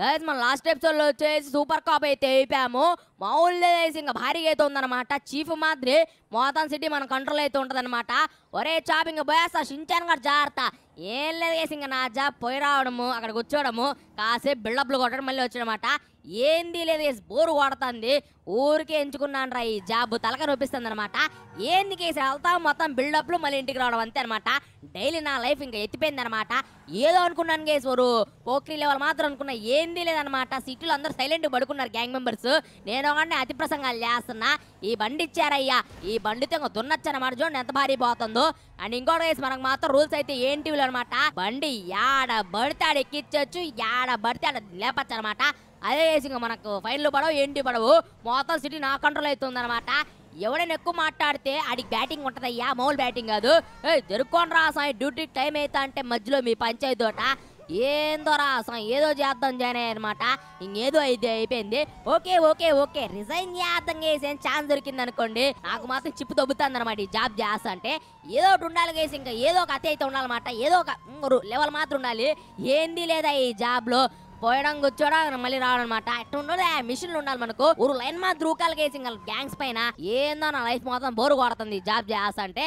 guys మన last లో వచ్చేసి సూపర్ కాప్ అయితే అయిపోయాము మామూలుగా ఇంకా భారీగా అయితే ఉందన్నమాట చీఫ్ మాదిరి మోతన్ సిటీ మన కంట్రోల్ ఉంటుంది అనమాట ఒరే చాపింగ్ బోయాస్తా షించాన్ గారు జాగ్రత్త ఏం లేదు వేసి ఇంకా నా జాబ్ పోయి రావడము అక్కడ కూర్చోవడము కాసేపు బిల్డప్లు కొట్టడం మళ్ళీ అనమాట ఏంది లేదు వేసి బోరు కొడుతుంది ఊరికే ఎంచుకున్నాను రా ఈ జాబ్ తలక నొప్పిస్తుంది అనమాట ఏంది కేసు వెళ్తాం మొత్తం బిల్డప్లు మళ్ళీ ఇంటికి రావడం అంతే అనమాట డైలీ నా లైఫ్ ఇంకా ఎత్తిపోయింది అనమాట ఏదో అనుకున్నాను కేసు వారు పోక్రీ లెవెల్ మాత్రం అనుకున్నా ఏంది లేదనమాట సిటీలో అందరూ సైలెంట్ పడుకున్నారు గ్యాంగ్ మెంబర్స్ నేను ఒకటి అతి ప్రసంగాలు చేస్తున్నా ఈ బండి ఇచ్చారయ్యా ఈ బండితో ఇంకా దున్నచ్చు అనమాట చూడండి ఎంత భారీ పోతుందో అండ్ ఇంకోటి వేసి మనకు మాత్రం రూల్స్ అయితే ఏంటి అనమాట బండి యాడ బడితే ఆడ ఎక్కించవచ్చు యాడ బడితే ఆడ లేపచ్చు అనమాట అదే వేసి ఇంకా మనకు ఫైన్లు పడవు ఏంటి పడవు మొత్తం సిటీ నా కంట్రోల్ అవుతుంది అనమాట ఎవడైనా ఎక్కువ మాట్లాడితే ఆడికి బ్యాటింగ్ ఉంటుందయ్యా మౌల్ బ్యాటింగ్ కాదు ఏ జరుక్కోండి రా డ్యూటీ టైం అయితే అంటే మధ్యలో మీ పంచాయతీ ఏందో రాసం ఏదో చేద్దాం జానే అనమాట ఇంకేదో అయితే అయిపోయింది ఓకే ఓకే ఓకే రిజైన్ చేద్దాం చేసే ఛాన్స్ దొరికింది అనుకోండి నాకు మాత్రం చిప్పు దొబ్బుతుంది అనమాట ఈ జాబ్ చేస్తా అంటే ఏదో ఒకటి ఉండాలి కేసు ఇంకా ఏదో ఒక అతి అయితే ఉండాలన్నమాట ఏదో ఒక లెవెల్ మాత్రం ఉండాలి ఏంది లేదా ఈ జాబ్లో పోయడం కూర్చోడా మళ్ళీ రావడం అనమాట అట్లా ఉండదు మిషన్లు ఉండాలి మనకు ఊరు లైన్ మాత్రం ద్రూకాలు కేసి ఇంకా గ్యాంగ్స్ పైన ఏందో నా లైఫ్ మొత్తం బోరు కొడుతుంది జాబ్ చేస్తా అంటే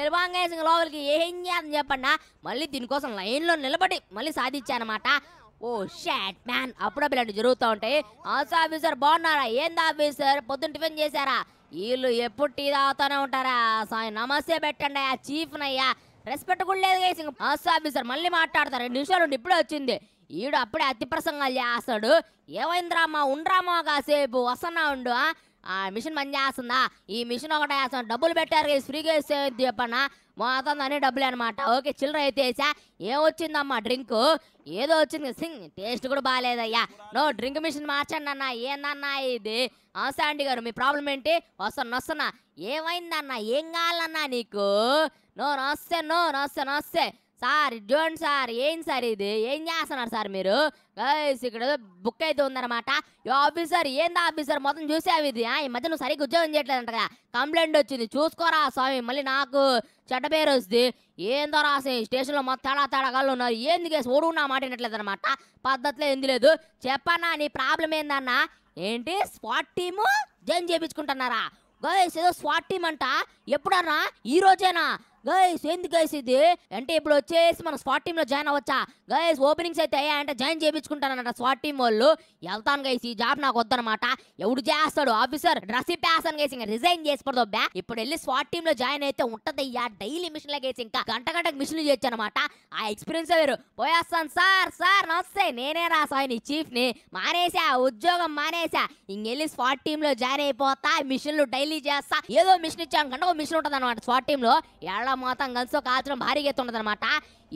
ఎలబాంగేసిన లోపలికి ఏం చేయాలని చెప్పన్నా మళ్ళీ దీనికోసం లైన్లో నిలబడి మళ్ళీ సాధించానమాట ఓ షాట్ మ్యాన్ అప్పుడప్పుడు ఇలాంటి జరుగుతూ ఉంటాయి ఆఫీసర్ బాగున్నారా ఏంది ఆఫీసర్ పొద్దున్న టిఫిన్ చేశారా వీళ్ళు ఎప్పుడు టీ తాగుతూనే ఉంటారా సాయి నమస్తే పెట్టండి ఆ చీఫ్నయ్యా రెస్పెక్ట్ కూడా లేదు గైస్ ఇంకా ఆఫీసర్ మళ్ళీ మాట్లాడతారు రెండు నిమిషాలు ఇప్పుడే వచ్చింది ఈడు అప్పుడే అతి ప్రసంగాలు చేస్తాడు ఏమైందిరామా ఉండరామా కాసేపు వస్తున్నా ఉండు ఆ మిషన్ పని చేస్తుందా ఈ మిషన్ ఒకటే వేస్తాం డబ్బులు పెట్టారు ఫ్రీగా ఇస్తే చెప్పన్నా మొత్తం అన్ని డబ్బులే అనమాట ఓకే చిల్లర అయితే వేసా వచ్చిందమ్మా డ్రింక్ ఏదో వచ్చింది సింగ్ టేస్ట్ కూడా బాగాలేదయ్యా నో డ్రింక్ మిషన్ మార్చండి అన్న ఏందన్నా ఇది అండి గారు మీ ప్రాబ్లం ఏంటి వస్తున్నా వస్తున్నా ఏమైందన్నా ఏం కావాలన్నా నీకు నో నొస్తే నో నొస్తే నొస్తే సార్ జోన్ సార్ ఏం సార్ ఇది ఏం చేస్తున్నారు సార్ మీరు గైస్ ఇక్కడ బుక్ అయితే ఉందన్నమాట ఈ ఆఫీసర్ ఏందా ఆఫీసర్ మొత్తం చూసావు ఇది ఈ మధ్య నువ్వు సరిగ్గా ఉద్యోగం చేయట్లేదంట కదా కంప్లైంట్ వచ్చింది చూసుకోరా స్వామి మళ్ళీ నాకు చెడ్డ పేరు వస్తుంది ఏందో రాసి స్టేషన్లో మొత్తం తేడా తేడాగాళ్ళు ఉన్నారు ఏంది కేసు ఓడుకున్నా నా మాట అనమాట పద్ధతిలో ఏంది లేదు చెప్పన్నా నీ ప్రాబ్లం ఏందన్నా ఏంటి స్వాట్ టీము జాయిన్ చేయించుకుంటున్నారా గైస్ ఏదో స్వాట్ టీం అంట ఎప్పుడన్నా ఈ రోజేనా గైస్ ఏంది గైస్ ఇది అంటే ఇప్పుడు వచ్చేసి మనం స్వాట్ టీంలో జాయిన్ అవ్వచ్చా గైస్ ఓపెనింగ్స్ అయితే అయ్యా అంటే జాయిన్ చేయించుకుంటానంట స్వాట్ టీం వాళ్ళు వెళ్తాను గైస్ ఈ జాబ్ నాకు వద్దనమాట ఎవడు చేస్తాడు ఆఫీసర్ డ్రెస్ ప్యాసన్ గైస్ ఇంకా రిజైన్ చేసుకోదు బ్యా ఇప్పుడు వెళ్ళి స్వాట్ టీంలో జాయిన్ అయితే ఉంటుంది అయ్యా డైలీ మిషన్ గైస్ ఇంకా గంట గంట మిషన్లు చేయొచ్చు ఆ ఎక్స్పీరియన్స్ వేరు పోయేస్తాను సార్ సార్ నమస్తే నేనే రా సాయి చీఫ్ ని మానేసా ఉద్యోగం మానేసా ఇంకెళ్ళి స్వాట్ టీంలో జాయిన్ అయిపోతా మిషన్లు డైలీ చేస్తా ఏదో మిషన్ ఇచ్చాను గంట మిషన్ ఉంటుంది అనమాట స్వాట్ టీంలో ఎలా మళ్ళీ మొత్తం కలిసి ఒక ఆచరణ భారీగా ఎత్తుండదు అనమాట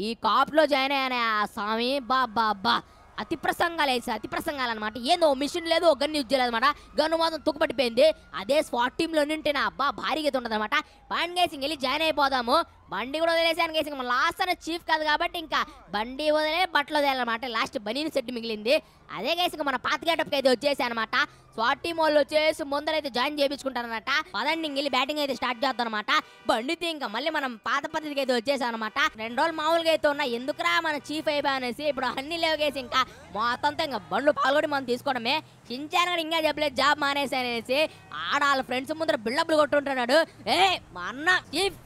ఈ లో జాయిన్ అయ్యానే స్వామి బాబా బా అతి ప్రసంగాలు వేసి అతి ప్రసంగాలు అనమాట ఏందో మిషన్ లేదు ఒక గన్ని యూజ్ చేయలేదన్నమాట గన్ను మాత్రం తుక్కుపట్టిపోయింది అదే స్వాట్ టీంలో నా అబ్బా భారీగా ఉండదు అనమాట పాయింట్ గేసింగ్ వెళ్ళి జాయిన్ అయిపోదాము బండి కూడా వదిలేసాను కేసు మన లాస్ట్ అనే చీఫ్ కాదు కాబట్టి ఇంకా బండి వదిలే బట్టలు వదిలేనమాట లాస్ట్ బనీని సెట్ మిగిలింది అదే కేసు ఇంకా మన పాత గేటప్కి అయితే వచ్చేసి అనమాట స్వాట్ మోల్ వచ్చేసి ముందర అయితే జాయిన్ అనమాట పదండి ఇంకెళ్ళి బ్యాటింగ్ అయితే స్టార్ట్ చేద్దాం అనమాట బండితే ఇంకా మళ్ళీ మనం పాత పద్ధతికి అయితే వచ్చేసాం అనమాట రెండు రోజులు మామూలుగా అయితే ఉన్నా ఎందుకురా మన చీఫ్ అయిపోయా అనేసి ఇప్పుడు అన్ని లేవగేసి ఇంకా మొత్తంతో ఇంకా బండ్లు పాల్గొని మనం తీసుకోవడమే చించాను కూడా ఇంకా చెప్పలేదు జాబ్ మానేసి అనేసి ఆడ వాళ్ళ ఫ్రెండ్స్ ముందర బిల్డప్లు కొట్టుంటున్నాడు ఏ మా అన్న చీఫ్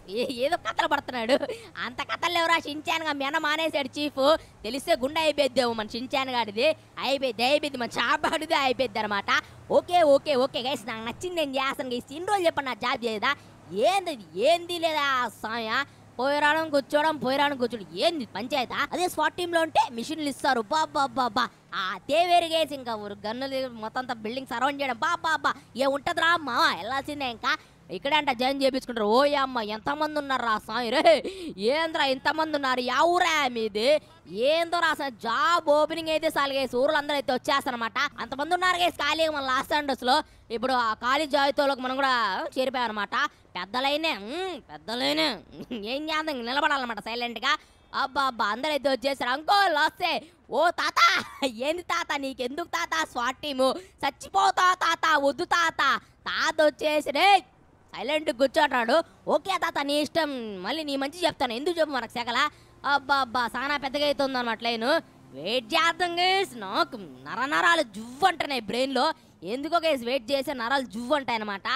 ఏదో కథలు కనపడుతున్నాడు అంత కథలు ఎవరా గా మెన మానేశాడు చీఫ్ తెలిస్తే గుండె అయిపోయిద్దేమో మన షించాన్ గాడిది అయిపోయింది అయిపోయింది మన చాపాడిదే అయిపోయింది అనమాట ఓకే ఓకే ఓకే గైస్ నాకు నచ్చింది ఏం చేస్తాను గైస్ ఇన్ని రోజులు చెప్పండి నా జాబ్ చేయదా ఏంది ఏంది లేదా సమయ పోయిరాడం కూర్చోవడం పోయిరాడం కూర్చోడం ఏంది పంచాయత అదే స్వాట్ టీంలో ఉంటే మిషన్లు ఇస్తారు బాబా బాబా ఆ గేసి ఇంకా గన్నులు మొత్తం బిల్డింగ్ సరౌండ్ చేయడం బాబా ఏ ఉంటదిరా మావా వెళ్ళాల్సిందే ఇంకా ఇక్కడే అంట జాయిన్ చేయించుకుంటారు ఓ అమ్మ ఎంతమంది ఉన్నారు రా స్వామి రే ఏంద్రా ఇంతమంది ఉన్నారు ఎవరా మీది ఏందో రాసా జాబ్ ఓపెనింగ్ అయితే సాలిగేసి ఊర్లు అందరూ అయితే వచ్చేస్తారనమాట అంతమంది ఉన్నారు గేసి ఖాళీ మన లాస్ట్ అండర్స్ లో ఇప్పుడు ఆ ఖాళీ జాబితాలోకి మనం కూడా చేరిపోయాం అనమాట పెద్దలైనా పెద్దలైన ఏం చేద్దాం నిలబడాలన్నమాట సైలెంట్ గా అబ్బా అబ్బా అయితే వచ్చేసారు అంకోల్ వస్తే ఓ తాత ఏంది తాత నీకెందుకు తాత స్వాట్ టీము చచ్చిపోతా తాత వద్దు తాత తాత వచ్చేసి రే సైలెంట్ కూర్చోంటున్నాడు ఓకే తాత నీ ఇష్టం మళ్ళీ నీ మంచి చెప్తాను ఎందుకు చెప్పు మనకు సెగల అబ్బా అబ్బా సానా పెద్దగా అవుతుంది అనమాట లేను వెయిట్ చేద్దాం గేస్ నాకు నర నరనరాలు జువ్వంటున్నాయి బ్రెయిన్లో ఎందుకో గేస్ వెయిట్ చేసే నరాలు జువ్వంటాయి అనమాట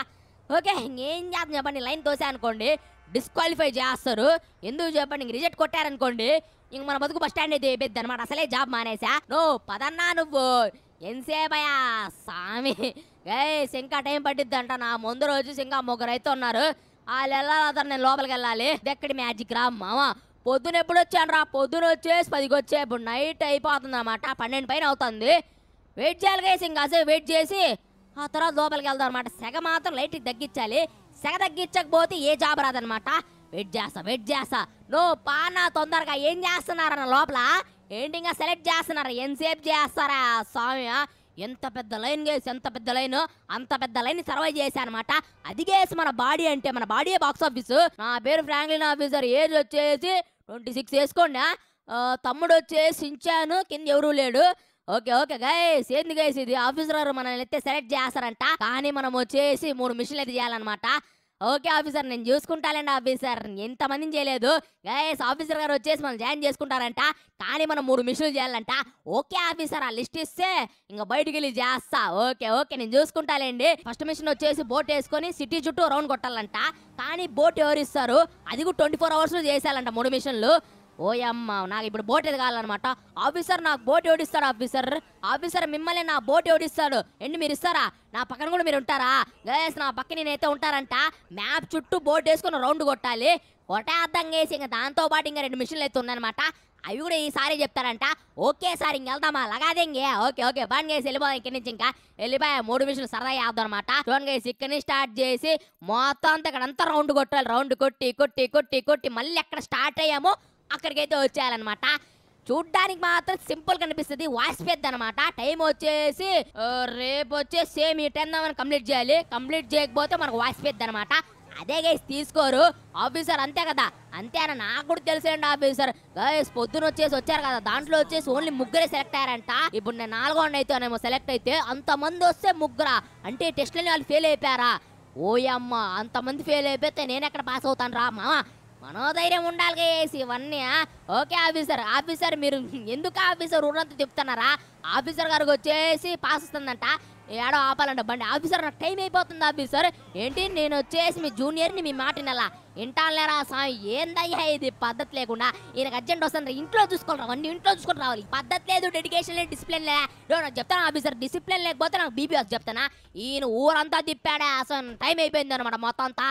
ఓకే ఏం చేద్దాం చెప్పండి లైన్ తోసే అనుకోండి డిస్క్వాలిఫై చేస్తారు ఎందుకు చెప్పండి ఇంక రిజెక్ట్ కొట్టారనుకోండి ఇంక మన బతుకు బస్ స్టాండ్ అయితే అనమాట అసలే జాబ్ మానేసా నో పదన్నా నువ్వు ఎంతసేపయా సామి ఏ ఇంకా టైం పట్టిద్ది అంట నా ముందు రోజు ఇంకా ముగ్గురు అయితే ఉన్నారు వాళ్ళు వెళ్ళాలి నేను లోపలికి వెళ్ళాలి ఎక్కడి మ్యాజిక్ రా మామ పొద్దున ఎప్పుడు వచ్చాను రా పొద్దున వచ్చేసి పదికి వచ్చే ఇప్పుడు నైట్ అయిపోతుంది అనమాట పన్నెండు పైన అవుతుంది వెయిట్ చేయాలి కదా ఇంకా అసలు వెయిట్ చేసి ఆ తర్వాత లోపలికి వెళ్దాం అనమాట సెగ మాత్రం లైట్కి తగ్గించాలి సెగ తగ్గించకపోతే ఏ జాబ్ రాదనమాట వెయిట్ చేస్తా వెయిట్ చేస్తా నువ్వు పానా తొందరగా ఏం చేస్తున్నారన్న లోపల ఏంటి ఇంకా సెలెక్ట్ చేస్తున్నారు ఎంతసేపు చేస్తారా స్వామి ఎంత పెద్ద లైన్ గేసి ఎంత పెద్ద లైన్ అంత పెద్ద లైన్ సర్వై అనమాట అది గేసి మన బాడీ అంటే మన బాడీ బాక్స్ ఆఫీస్ నా పేరు ఫ్రాంక్లిన్ ఆఫీసర్ ఏజ్ వచ్చేసి ట్వంటీ సిక్స్ వేసుకోండి తమ్ముడు వచ్చేసి ఇంచాను కింద ఎవరూ లేడు ఓకే ఓకే గైస్ ఏంది గైస్ ఇది ఆఫీసర్ మనల్ని అయితే సెలెక్ట్ చేస్తారంట కానీ మనం వచ్చేసి మూడు మిషన్లు అయితే చేయాలన్నమాట ఓకే ఆఫీసర్ నేను చూసుకుంటానండి ఆఫీసర్ ఎంతమందిని చేయలేదు గైస్ ఆఫీసర్ గారు వచ్చేసి మనం జాయిన్ చేసుకుంటారంట కానీ మనం మూడు మిషన్లు చేయాలంట ఓకే ఆఫీసర్ ఆ లిస్ట్ ఇస్తే ఇంకా బయటికి వెళ్ళి చేస్తా ఓకే ఓకే నేను చూసుకుంటానండి ఫస్ట్ మిషన్ వచ్చేసి బోట్ వేసుకొని సిటీ చుట్టూ రౌండ్ కొట్టాలంట కానీ బోట్ ఎవరు ఇస్తారు అది కూడా ట్వంటీ ఫోర్ అవర్స్లో చేసేయాలంట మూడు మిషన్లు ఓయమ్మ నాకు ఇప్పుడు బోట్ ఏది కావాలన్నమాట ఆఫీసర్ నాకు బోట్ ఓడిస్తారు ఆఫీసర్ ఆఫీసర్ మిమ్మల్ని నా బోట్ ఓడిస్తాడు ఎండి మీరు ఇస్తారా నా పక్కన కూడా మీరు ఉంటారా గేస్ నా పక్కన నేనైతే ఉంటారంట మ్యాప్ చుట్టూ బోట్ వేసుకుని రౌండ్ కొట్టాలి కొట్టే అర్థం వేసి ఇంకా దాంతో పాటు ఇంకా రెండు మిషన్లు అయితే ఉన్నాయన్నమాట అవి కూడా ఈసారి చెప్తారంట ఓకే సార్ ఇంక వెళ్దామా ఇంకే ఓకే ఓకే బాన్ చేసి వెళ్ళిపోదాం ఇక్కడి నుంచి ఇంకా వెళ్ళిపోయా మూడు మిషన్లు సరదా చేద్దాం అనమాట చూడండి గేసి ఇక్కడి నుంచి స్టార్ట్ చేసి మొత్తం అంతా ఇక్కడ అంతా రౌండ్ కొట్టాలి రౌండ్ కొట్టి కొట్టి కొట్టి కొట్టి మళ్ళీ ఎక్కడ స్టార్ట్ అయ్యామో అక్కడికైతే వచ్చేయాలన్నమాట చూడ్డానికి మాత్రం సింపుల్ కనిపిస్తుంది వాయిస్ పెద్ద అనమాట టైం వచ్చేసి రేపు వచ్చే సేమ్ ఈ టైం మనం కంప్లీట్ చేయాలి కంప్లీట్ చేయకపోతే మనకు వాయిస్ పెద్ద అనమాట అదే గైస్ తీసుకోరు ఆఫీసర్ అంతే కదా అంతే అని నాకు కూడా తెలిసేయండి ఆఫీసర్ గైస్ పొద్దున వచ్చేసి వచ్చారు కదా దాంట్లో వచ్చేసి ఓన్లీ ముగ్గురే సెలెక్ట్ అయ్యారంట ఇప్పుడు నేను నాలుగో అయితేనేమో సెలెక్ట్ అయితే అంతమంది వస్తే ముగ్గురా అంటే టెస్ట్లని వాళ్ళు ఫెయిల్ అయిపోయారా ఓయమ్మ అంతమంది ఫెయిల్ అయిపోతే నేను ఎక్కడ పాస్ అవుతాను రా మామ మనోధైర్యం ఉండాలి ఇవన్నీ ఓకే ఆఫీసర్ ఆఫీసర్ మీరు ఎందుకు ఆఫీసర్ ఉన్నంత చెప్తున్నారా ఆఫీసర్ గారికి వచ్చేసి పాస్ వస్తుందంట ఏడో ఆపాలంట బండి ఆఫీసర్ నాకు టైం అయిపోతుంది ఆఫీసర్ ఏంటి నేను వచ్చేసి మీ జూనియర్ని మీ మాట వినాలా లేరా స్వామి ఏందయ్యా ఇది పద్ధతి లేకుండా ఈయనకు అర్జెంట్ వస్తుంది ఇంట్లో చూసుకోవాలి రావండి ఇంట్లో చూసుకుని రావాలి పద్ధతి లేదు డెడికేషన్ లేదు డిసిప్లిన్ లేదా నాకు చెప్తాను ఆఫీసర్ డిసిప్లిన్ లేకపోతే నాకు బీపీఎస్ చెప్తానా ఈయన ఊరంతా తిప్పాడా అసలు టైం అయిపోయింది అనమాట మొత్తం అంతా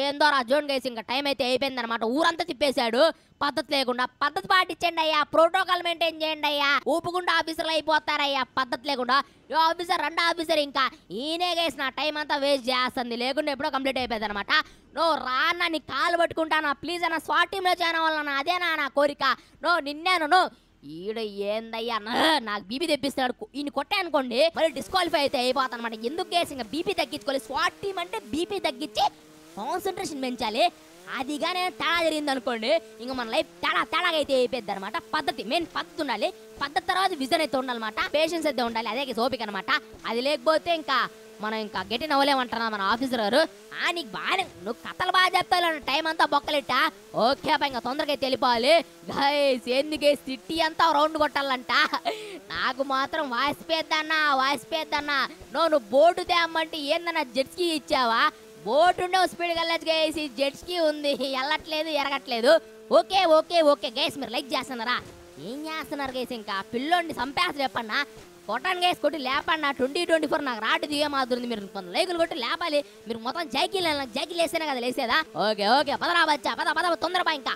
ఏందో రాజోన్ గైస్ ఇంకా టైం అయితే అయిపోయింది అనమాట ఊరంతా తిప్పేశాడు పద్ధతి లేకుండా పద్ధతి పాటించండి అయ్యా ప్రోటోకాల్ మెయింటైన్ చేయండి అయ్యా ఊపుకుండా ఆఫీసర్లు అయిపోతారయ్యా పద్ధతి లేకుండా ఓ ఆఫీసర్ రెండు ఆఫీసర్ ఇంకా ఈయనే గేసి నా టైం అంతా వేస్ట్ చేస్తుంది లేకుండా ఎప్పుడో కంప్లీట్ అయిపోయింది అనమాట నో రాన్న నీ కాలు పట్టుకుంటానా ప్లీజ్ అన్న స్వాట్ టీంలో జాయిన్ అవ్వాలన్నా అదేనా నా కోరిక నో నిన్నేను నువ్వు ఈడ ఏందయ్యా నాకు బీపీ తెప్పిస్తాడు ఈయన కొట్టే అనుకోండి డిస్క్వాలిఫై అయితే అయిపోతాను అనమాట ఎందుకు కేసు ఇంకా బీపీ తగ్గించుకోవాలి స్వాట్ టీం అంటే బీపీ తగ్గించి కాన్సన్ట్రేషన్ పెంచాలి అదిగా నేను తేడా జరిగింది అనుకోండి ఇంకా మన లైఫ్ తేడా తేడాగా అయితే అయిపోయింది అనమాట పద్ధతి మెయిన్ పద్ధతి ఉండాలి పద్ధతి తర్వాత విజన్ అయితే ఉండాలన్నమాట పేషెన్స్ అయితే ఉండాలి అదే సోపిక అనమాట అది లేకపోతే ఇంకా మనం ఇంకా గట్టి నవ్వలేమంటున్నా మన ఆఫీసర్ గారు ఆ నీకు బాగానే నువ్వు కథలు బాగా చెప్తావు టైం అంతా బొక్కలిట్ట ఓకే పై ఇంకా తొందరగా తెలిపాలి గైస్ ఎందుకే సిట్టి అంతా రౌండ్ కొట్టాలంట నాకు మాత్రం వాయిస్ పేద్దన్నా వాయిస్ పేద్దన్నా నువ్వు నువ్వు బోర్డు తేమంటే ఏందన్నా జెట్కి ఇచ్చావా బోట్ ఉండవు స్పీడ్ వెళ్ళచ్చు గైస్ ఈ జెట్స్కి ఉంది ఎల్లట్లేదు ఎరగట్లేదు ఓకే ఓకే ఓకే గైస్ మీరు లైక్ చేస్తున్నారా ఏం చేస్తున్నారు గైస్ ఇంకా పిల్లోని చంపేసి చెప్పన్నా కొట్టండి గైస్ కొట్టి లేపన్నా ట్వంటీ ట్వంటీ ఫోర్ నాకు రాటు దిగే ఉంది మీరు కొంత లైకులు కొట్టి లేపాలి మీరు మొత్తం జైకిల్ జైకిల్ వేస్తేనే కదా లేసేదా ఓకే ఓకే పదరా బచ్చా పద పద తొందరపా ఇంకా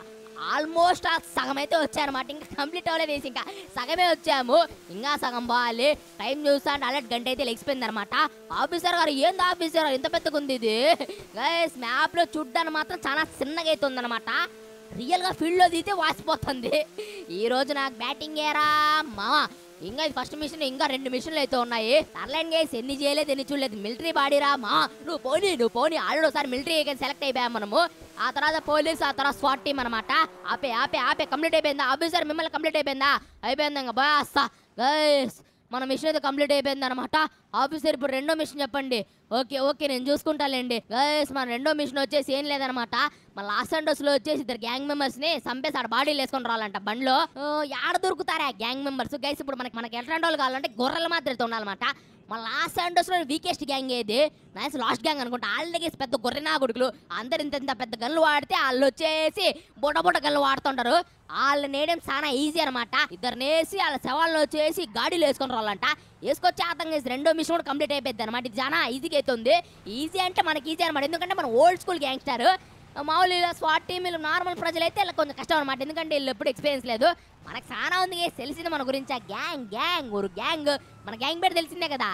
ఆల్మోస్ట్ ఆ సగం అయితే వచ్చాయన్నమాట ఇంకా కంప్లీట్ అవ్వలేదు వేసి ఇంకా సగమే వచ్చాము ఇంకా సగం పోవాలి టైం చూస్తా అంటే అలర్ట్ గంట అయితే లెగిసిపోయింది అనమాట ఆఫీసర్ గారు ఏంది ఆఫీసర్ గారు ఎంత పెద్దగా ఉంది ఇది గైస్ మ్యాప్లో చూడ్డానికి మాత్రం చాలా చిన్నగా అయితే ఉందన్నమాట రియల్గా ఫీల్డ్లో దిగితే వాసిపోతుంది ఈరోజు నాకు బ్యాటింగ్ ఏరా మా ఇంకా ఫస్ట్ మిషన్ ఇంకా రెండు మిషన్లు అయితే ఉన్నాయి సర్లైన్ గేస్ ఎన్ని చేయలేదు ఎన్ని చూడలేదు మిలిటరీ బాడీరా మా నువ్వు పోనీ నువ్వు పోనీ ఆల్రెడీ ఒకసారి మిలిటరీ సెలెక్ట్ అయిపోయాం మనము ఆ తర్వాత పోలీస్ ఆ తర్వాత స్వాట్ టీం అనమాట ఆపే ఆపే ఆపే కంప్లీట్ అయిపోయిందా ఆఫీసర్ మిమ్మల్ని కంప్లీట్ అయిపోయిందా అయిపోయింది ఇంకా బాస్తా గైస్ మన మిషన్ అయితే కంప్లీట్ అయిపోయింది అనమాట ఆఫీసర్ ఇప్పుడు రెండో మిషన్ చెప్పండి ఓకే ఓకే నేను చూసుకుంటానులేండి గైస్ మన రెండో మిషన్ వచ్చేసి ఏం లేదనమాట మన లాస్ అండోస్లో వచ్చేసి ఇద్దరు గ్యాంగ్ మెంబర్స్ని చంపేసి ఆడ బాడీలు వేసుకొని రావాలంట బండ్లో ఆడ దొరుకుతారా గ్యాంగ్ మెంబర్స్ గైస్ ఇప్పుడు మనకి మనకి ఎట్లాంటి వాళ్ళు కావాలంటే గొర్రెల మాత్రం ఉండాలన్నమాట మన లాస్ ఆండోస్లో వీకెస్ట్ గ్యాంగ్ ఏది నైస్ లాస్ట్ గ్యాంగ్ అనుకుంటా వాళ్ళకి పెద్ద గొర్రెనా కొడుకులు అందరు ఇంత ఇంత పెద్ద గన్లు వాడితే వాళ్ళు వచ్చేసి బుట బుట గన్లు వాడుతుంటారు వాళ్ళని నేయడం చాలా ఈజీ అనమాట నేసి వాళ్ళ సవాళ్ళు వచ్చేసి గాడీలు వేసుకుని రావాలంట వేసుకొచ్చి చేసి రెండో మిషన్ కూడా కంప్లీట్ అయిపోయింది అనమాట ఇది చాలా ఈజీగా అవుతుంది ఈజీ అంటే మనకి ఈజీ అనమాట ఎందుకంటే మన ఓల్డ్ స్కూల్ గ్యాంగ్స్టర్ మామూలు ఇలా స్వాట్ టీం నార్మల్ ప్రజలైతే ఇలా కొంచెం కష్టం అనమాట ఎందుకంటే వీళ్ళు ఎప్పుడు ఎక్స్పీరియన్స్ లేదు మనకు చాలా ఉంది తెలిసింది మన గురించి ఆ గ్యాంగ్ గ్యాంగ్ ఊరు గ్యాంగ్ మన గ్యాంగ్ పేరు తెలిసిందే కదా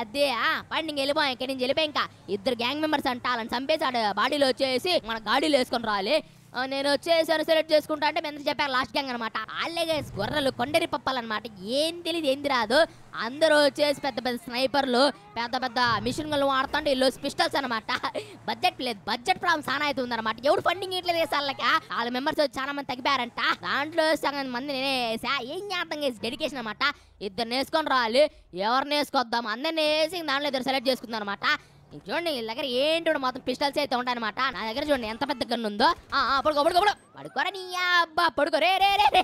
అదే పండి వెళ్ళిపోయా ఇక్కడి నుంచి వెళ్ళిపోయి ఇంకా ఇద్దరు గ్యాంగ్ మెంబర్స్ అంటే వాళ్ళని చంపేసి ఆడ బాడీలో వచ్చేసి మన గాడీలో వేసుకొని రావాలి నేను వచ్చేసాను సెలెక్ట్ చేసుకుంటా అంటే మేము చెప్పారు లాస్ట్ గ్యాంగ్ అనమాట అలాగే గొర్రెలు కొండరి పప్పాలన్నమాట ఏం తెలియదు ఏంది రాదు అందరూ వచ్చేసి పెద్ద పెద్ద స్నైపర్లు పెద్ద పెద్ద మిషన్ గన్లు వాడుతుంటే వీళ్ళు పిస్టల్స్ అనమాట బడ్జెట్ లేదు బడ్జెట్ ప్రాబ్లం చాలా అయితే ఉందన్నమాట ఎవడు ఫండింగ్ ఇట్లా చేసి వాళ్ళ మెంబర్స్ చాలా మంది తగ్గిపోయారంట దాంట్లో సగం మంది ఏం జ్ఞాపకం చేసి డెడికేషన్ అనమాట ఇద్దరు నేసుకొని రావాలి ఎవరిని వేసుకొద్దాం అందరిని వేసి దాంట్లో ఇద్దరు సెలెక్ట్ చేసుకుందాం అనమాట చూడండి వీళ్ళ దగ్గర ఏంటో మాత్రం పిస్టల్స్ అయితే ఉంటాయన్నమాట నా దగ్గర చూడండి ఎంత పెద్ద గన్ను ఉందో పడుకో పడుకో పడుకో పడుకోరా నీ అబ్బా పడుకో రే రే రే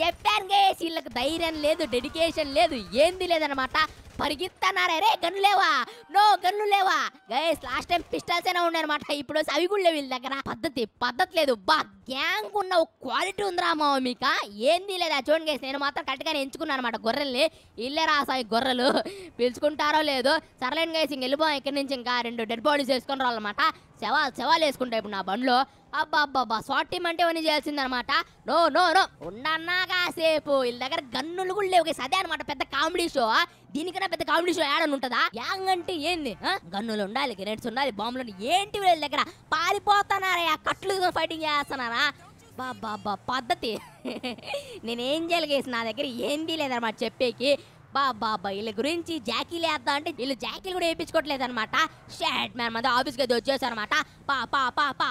చెప్పాను గేసి వీళ్ళకి ధైర్యం లేదు డెడికేషన్ లేదు ఏంది లేదనమాట పరిగెత్తనారే రే గన్లు లేవా నో గన్లు లేవా గైస్ లాస్ట్ టైం పిస్టల్స్ అయినా అన్నమాట ఇప్పుడు అవి కూడా లేవు వీళ్ళ దగ్గర పద్ధతి పద్ధతి లేదు బా గ్యాంగ్ ఉన్న క్వాలిటీ ఉందిరా మా మీక ఏంది లేదా చూడండి గైస్ నేను మాత్రం గానే ఎంచుకున్నాను అనమాట గొర్రెల్ని ఇల్లే రాసాయి గొర్రెలు పిలుచుకుంటారో లేదో సరలేని గైస్ ఇంక వెళ్ళిపోయి ఇక్కడి నుంచి ఇంకా రెండు డెడ్ బాడీస్ వేసుకొని రావాలన్నమాట శవా శవాలు వేసుకుంటా ఇప్పుడు నా బండ్లో అబ్బా అబ్బా షార్ట్ టీమ్ అంటే ఇవన్నీ చేయాల్సిందనమాట నో నో నో ఉండన్నా కాసేపు వీళ్ళ దగ్గర గన్నులు కూడా లేవు అదే అనమాట పెద్ద కామెడీ షో దీనికన్నా పెద్ద కామెడీ షో యాడని ఉంటుందా యాంగ్ అంటే ఏంది గన్నులు ఉండాలి గ్రెనేడ్స్ ఉండాలి బాంబులు ఏంటి వీళ్ళ దగ్గర పారిపోతున్నారా కట్లు ఫైటింగ్ చేస్తున్నారా బాబా పద్ధతి నేనేం చేయలేసి నా దగ్గర ఏంది లేదనమాట చెప్పేకి బాబా వీళ్ళ గురించి జాకీ వేద్దాం అంటే వీళ్ళు జాకీలు కూడా వేయించుకోవట్లేదు అనమాట షాట్ మ్యాన్ మంది ఆఫీస్ గది వచ్చేసారనమాట పా పా పా పా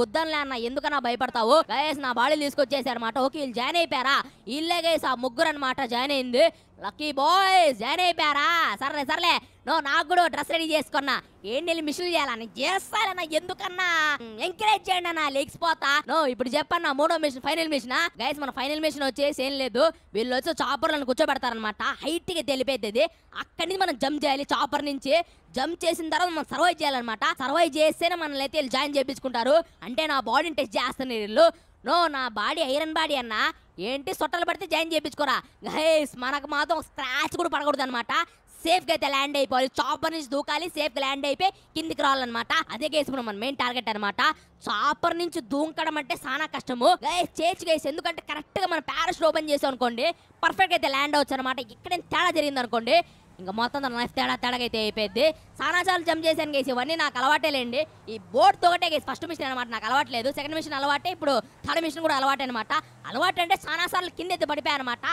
గుద్దన్లే అన్న ఎందుకన్నా భయపడతావు గైస్ నా బాడీ తీసుకొచ్చేసారనమాట ఓకే వీళ్ళు జాయిన్ అయిపోయారా వీళ్ళే గైస్ ఆ ముగ్గురు అనమాట జాయిన్ అయింది లక్కీ బాయ్స్ జాయిన్ అయిపోయారా సర్లే సర్లే నో నాకు కూడా డ్రెస్ రెడీ చేసుకున్నా ఏంటి వెళ్ళి మిషన్ చేయాలని చేస్తాన ఎందుకన్నా ఎంకరేజ్ చేయండి అన్న లేకపోతా నో ఇప్పుడు చెప్పన్నా మూడో మిషన్ ఫైనల్ మిషన్ గైస్ మన ఫైనల్ మిషన్ వచ్చేసి ఏం లేదు వీళ్ళు వచ్చి చాపర్లను కూర్చోబెడతారనమాట కి తెలిపేది అక్కడి నుంచి మనం జంప్ చేయాలి చాపర్ నుంచి జంప్ చేసిన తర్వాత మనం సర్వైవ్ చేయాలన్నమాట సర్వైవ్ చేస్తేనే మనల్ని అయితే వీళ్ళు జాయిన్ చేయించుకుంటారు అంటే నా బాడీని టెస్ట్ చేస్తాను వీళ్ళు నో నా బాడీ ఐరన్ బాడీ అన్నా ఏంటి సొట్టలు పడితే జాయిన్ చేయించుకోరా గైస్ మనకు మాత్రం స్క్రాచ్ కూడా పడకూడదు అనమాట సేఫ్ గా అయితే ల్యాండ్ అయిపోవాలి చాపర్ నుంచి దూకాలి సేఫ్ గా ల్యాండ్ అయిపోయి కిందికి రావాలన్నమాట అదే కేసు మన మెయిన్ టార్గెట్ అనమాట చాపర్ నుంచి దూకడం అంటే చాలా కష్టము చేర్చి గైస్ ఎందుకంటే కరెక్ట్ గా మన ప్యారస్ ఓపెన్ చేసాం అనుకోండి పర్ఫెక్ట్ అయితే ల్యాండ్ అవచ్చు అనమాట ఇక్కడ తేడా జరిగింది అనుకోండి ఇంకా మొత్తం తన లైఫ్ తేడా తేడాగైతే అయితే అయిపోయింది సానాసార్లు జంప్ చేశాను గేసి ఇవన్నీ నాకు లేండి ఈ బోర్డు తోటే గేసి ఫస్ట్ మిషన్ అనమాట నాకు అలవాట్లేదు సెకండ్ మిషన్ అలవాటే ఇప్పుడు థర్డ్ మిషన్ కూడా అలవాటే అనమాట అలవాటు అంటే సార్లు కింద అయితే పడిపోయాయి అనమాట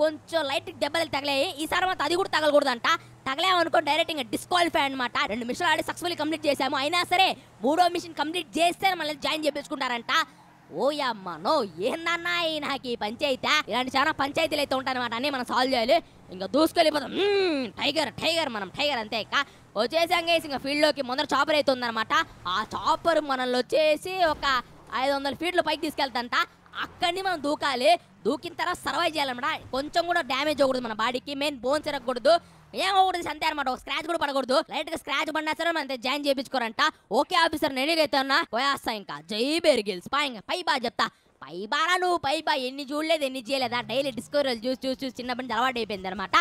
కొంచెం లైట్ దెబ్బలు తగలేయి ఈసారి మాత్రం అది కూడా తగలకూడదంట తగలేమనుకో డైరెక్ట్ ఇంకా డిస్క్వాలిఫై అనమాట రెండు మిషన్లు ఆడి సక్సెస్ఫుల్లీ కంప్లీట్ చేశాము అయినా సరే మూడో మిషన్ కంప్లీట్ చేస్తే మళ్ళీ జాయిన్ చేపించుకుంటారంట ఓయమ్మనో ఏందన్నా నాకు ఈ పంచాయితీ ఇలాంటి చాలా పంచాయతీలు అయితే ఉంటాయన్నమాట అన్నీ మనం సాల్వ్ చేయాలి ఇంకా దూసుకెళ్ళిపోతాం టైగర్ టైగర్ మనం టైగర్ అంతే ఇక వచ్చేసాం ఇంకా ఫీల్డ్లోకి ముందర చాపర్ అయితే ఉందన్నమాట ఆ చాపర్ మనల్ని వచ్చేసి ఒక ఐదు వందల ఫీట్లు పైకి తీసుకెళ్తా అక్కడిని మనం దూకాలి దూకిన తర్వాత సర్వైవ్ చేయాలన్నమాట కొంచెం కూడా డ్యామేజ్ అవ్వకూడదు మన బాడీకి మెయిన్ బోన్స్ ఏం ఏమవ్వకూడదు అంతే అనమాట ఒక స్క్రాచ్ కూడా పడకూడదు లైట్ గా స్క్రాచ్ పడినా సరే మనం జాయిన్ చేయించుకోరంట ఓకే ఆఫీసర్ నేనేగైతే ఉన్నా పోయాస్తా ఇంకా జై బెరిగిల్స్ ఇంకా పై బా చెప్తా పై బారా నువ్వు పై బా ఎన్ని చూడలేదు ఎన్ని చేయలేదా డైలీ డిస్కవరీ చూసి చూసి చూసి చిన్నప్పటి నుంచి అలవాటు అయిపోయింది అనమాట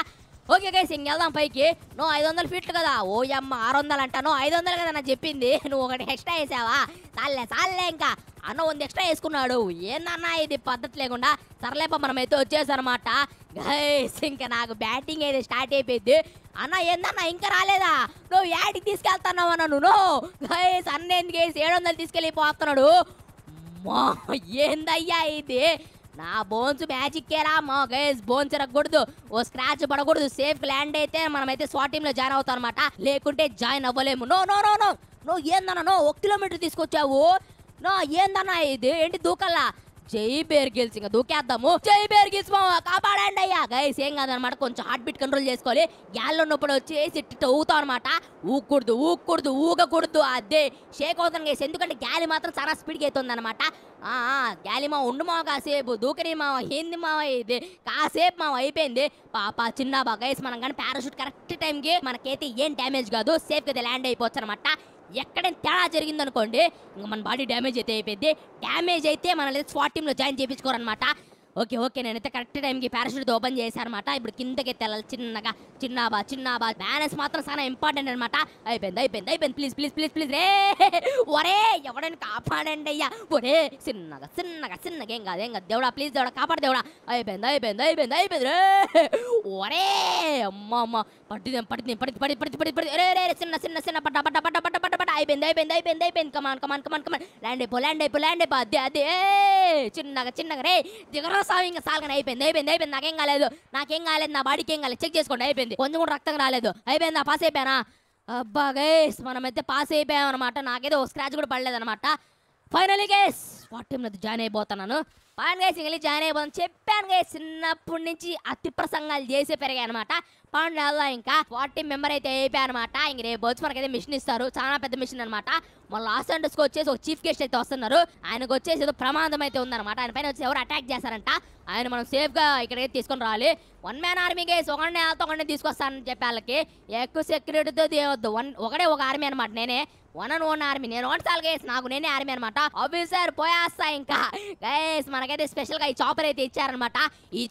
ఓకే గైస్ ఇంక వెళ్దాం పైకి నువ్వు ఐదు వందల ఫీట్లు కదా ఓ అమ్మ ఆరు వందలు అంటాను ఐదు వందలు కదా నాకు చెప్పింది నువ్వు ఒకటి ఎక్స్ట్రా వేసావా చాలే చాలే ఇంకా అన్న వంద ఎక్స్ట్రా వేసుకున్నాడు ఏందన్నా ఇది పద్ధతి లేకుండా సర్లేప మనమైతే వచ్చేసనమాట గైస్ ఇంకా నాకు బ్యాటింగ్ అయితే స్టార్ట్ అయిపోయింది అన్న ఏందన్నా ఇంకా రాలేదా నువ్వు యాడికి తీసుకెళ్తున్నావు అన్న నువ్వు గైస్ అన్న ఎందుకు ఏడు వందలు తీసుకెళ్ళిపోతున్నాడు ఏందయ్యా ఇది నా బోన్స్ మ్యాజిక్ కేరా మా గైస్ బోన్స్ ఎరగకూడదు ఓ స్క్రాచ్ పడకూడదు సేఫ్ ల్యాండ్ అయితే మనమైతే షార్ట్ టీమ్ లో జాయిన్ అవుతాం అనమాట లేకుంటే జాయిన్ అవ్వలేము no no no no no ఏందన్నా నో ఒక కిలోమీటర్ తీసుకొచ్చావు నో ఏందన్నా ఇది ఏంటి దూకల్లా జై పేరు ఇంకా దూకేద్దాము జై బేర్గిల్స్ మామ కాపాడండి గైస్ ఏం కాదనమాట కొంచెం హార్ట్ బీట్ కంట్రోల్ చేసుకోవాలి గ్యాల్లో ఉన్నప్పుడు వచ్చేసి ఊగుతాం అనమాట ఊకూడదు ఊగకూడదు ఊగకూడదు అదే షేక్ అవుతాను గైస్ ఎందుకంటే గ్యాలి మాత్రం చాలా స్పీడ్గా అవుతుంది అనమాట గ్యాలి మా ఉండు మావ కాసేపు దూకని మావ హింది మావ ఇది కాసేపు మావ అయిపోయింది పాప చిన్న బాగా గైస్ మనం కానీ పారాషూట్ కరెక్ట్ టైంకి మనకైతే ఏం డ్యామేజ్ కాదు సేఫ్గా ల్యాండ్ అయిపోవచ్చు అనమాట ఎక్కడైనా తేడా జరిగిందనుకోండి ఇంకా మన బాడీ డ్యామేజ్ అయితే అయిపోయింది డ్యామేజ్ అయితే మనం స్వాట్ టీంలో జాయిన్ చేయించుకోరనమాట ఓకే ఓకే నేనైతే కరెక్ట్ టైంకి పారాషూట్ ఓపెన్ అనమాట ఇప్పుడు కిందకి తెల్లాలి చిన్నగా చిన్నాబా చిన్నాబా బ్యాలెన్స్ మాత్రం చాలా ఇంపార్టెంట్ అనమాట అయిపోయింది అయిపోయింది అయిపోయింది ప్లీజ్ ప్లీజ్ ప్లీజ్ ప్లీజ్ రే ఒరే ఎవడని కాపాడండి అయ్యా ఒరే చిన్నగా చిన్నగా చిన్నగా ఏం కాదు ఏం కాదు దేవుడా ప్లీజ్ దేవుడా కాపాడు దేవుడా అయిపోయింది అయిపోయింది అయిపోయింది అయిపోయింది రే ఒరే అమ్మ అమ్మ పడింది పట్టిదేం పడి పడి పడి పట్టి పట్టి రే రే చిన్న చిన్న చిన్న పట్ట పట్ట పట్ట పట్ట పట్ట పట్ట అయిపోయింది అయిపోయింది అయిపోయింది అయిపోయింది come on come on come on come on land అయిపో ల్యాండ్ అయిపో ల్యాండ్ అయిపో అదే అదే చిన్నగా చిన్నగా రే దిగరా సాగు ఇంకా సాల్గా అయిపోయింది అయిపోయింది అయిపోయింది నాకేం కాలేదు నాకేం కాలేదు నా బాడీకి ఏం కాలేదు చెక్ చేసుకోండి అయిపోయింది కొంచెం కూడా రక్తం రాలేదు అయిపోయింది నా పాస్ అయిపోయానా అబ్బా మనం మనమైతే పాస్ అయిపోయాం అనమాట నాకేదో స్క్రాచ్ కూడా పడలేదు అనమాట ఫైనలీ గేస్ వాట్ టైంలో జాయిన్ అయిపోతున్నాను పాన్ గేస్ ఇంగ్లీష్ జాయిన్ అయిపోతాను చెప్పాను గైస్ చిన్నప్పటి నుంచి అతి ప్రసంగాలు చేసే పెరిగాయి అనమాట జపాన్ లో ఇంకా ఫార్టీ మెంబర్ అయితే అయిపోయాయి అనమాట ఇంక రేపు వచ్చి మనకైతే మిషన్ ఇస్తారు చాలా పెద్ద మిషన్ అనమాట మన లాస్ అండర్స్కి వచ్చేసి ఒక చీఫ్ గెస్ట్ అయితే వస్తున్నారు ఆయనకు వచ్చేసి ఏదో ప్రమాదం అయితే ఉందన్నమాట ఆయన పైన వచ్చి ఎవరు అటాక్ చేశారంట ఆయన మనం సేఫ్గా ఇక్కడైతే తీసుకొని రావాలి వన్ మ్యాన్ ఆర్మీకి ఒకడిని వెళ్తా ఒకడిని తీసుకొస్తానని చెప్పి వాళ్ళకి ఎక్కువ సెక్యూరిటీతో తీయవద్దు వన్ ఒకటే ఒక ఆర్మీ అనమాట నేనే వన్ అండ్ వన్ ఆర్మీ నేను ఓన్సాల్ గైస్ నాకు నేనే ఆర్మీ అనమాట ఆఫీసర్ పోయేస్తా ఇంకా గైస్ మనకైతే స్పెషల్గా ఈ చాపర్ అయితే ఇచ్చారనమాట ఈ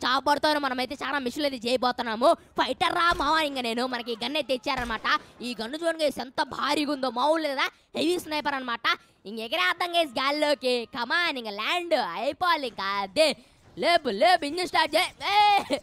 మనం మనమైతే చాలా మిషన్లు అయితే చేయబోతున్నాము ఫైటర్ రా మావా ఇంకా నేను మనకి ఈ గన్ అయితే ఇచ్చారనమాట ఈ గన్ను చూడండి గైస్ ఎంత భారీగా ఉందో మామూలు లేదా హెవీ స్నైపర్ అనమాట ఇంక అర్థం గైస్ గాల్లోకి కమాన్ ఇంకా ల్యాండ్ అయిపోవాలి ఇంకా అదే లేపు లేపు ఇంజిన్ స్టార్ట్ చేయి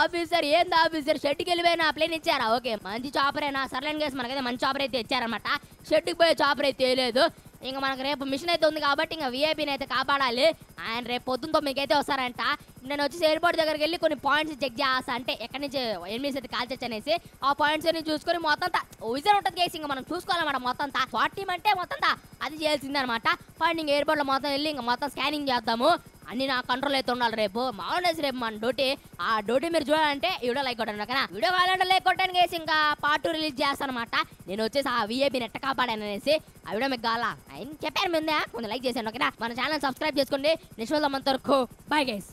ఆఫీసర్ ఏంది ఆఫీసర్ షెడ్కి వెళ్ళిపోయినా ప్లేన్ ఇచ్చారా ఓకే మంచి చాపర్ అయినా సర్లైన్ గేస్ మనకైతే మంచి చాపర్ అయితే ఇచ్చారనమాట షెడ్కి పోయే చాపర్ అయితే వేయలేదు ఇంకా మనకు రేపు మిషన్ అయితే ఉంది కాబట్టి ఇంకా వీఐపీని అయితే కాపాడాలి ఆయన రేపు పొద్దున్న అయితే వస్తారంట నేను వచ్చి ఎయిర్పోర్ట్ దగ్గరికి వెళ్ళి కొన్ని పాయింట్స్ చెక్ చేస్తా అంటే ఎక్కడి నుంచి ఎనిమిది అయితే కాల్ చేసి ఆ పాయింట్స్ అన్ని చూసుకొని మొత్తం విజన్ ఉంటుంది కేసు ఇంకా మనం చూసుకోవాలన్నమాట మొత్తం ఫార్టీ అంటే మొత్తం అది చేయాల్సిందనమాట ఫైండ్ ఇంకా ఎయిర్పోర్ట్లో మొత్తం వెళ్ళి ఇంకా మొత్తం స్కానింగ్ చేద్దాము అన్ని నా కంట్రోల్ అయితే ఉండాలి రేపు మామూలు రేపు మన డ్యూటీ ఆ డ్యూటీ మీరు చూడాలంటే వీడియో లైక్ కొట్టండి ఓకేనా వీడియో కావాలంటే లైక్ కొట్టండి వేసి ఇంకా పార్ట్ రిలీజ్ చేస్తాను అనమాట నేను వచ్చేసి ఆ విఐపీని నెట్ట కాపాడాను అనేసి ఆ వీడియో మీకు కావాలా ఆయన చెప్పారు ముందే కొంచెం లైక్ చేశాను ఓకేనా మన ఛానల్ సబ్స్క్రైబ్ చేసుకోండి నిశ్వల్ వరకు బాయ్ గైస్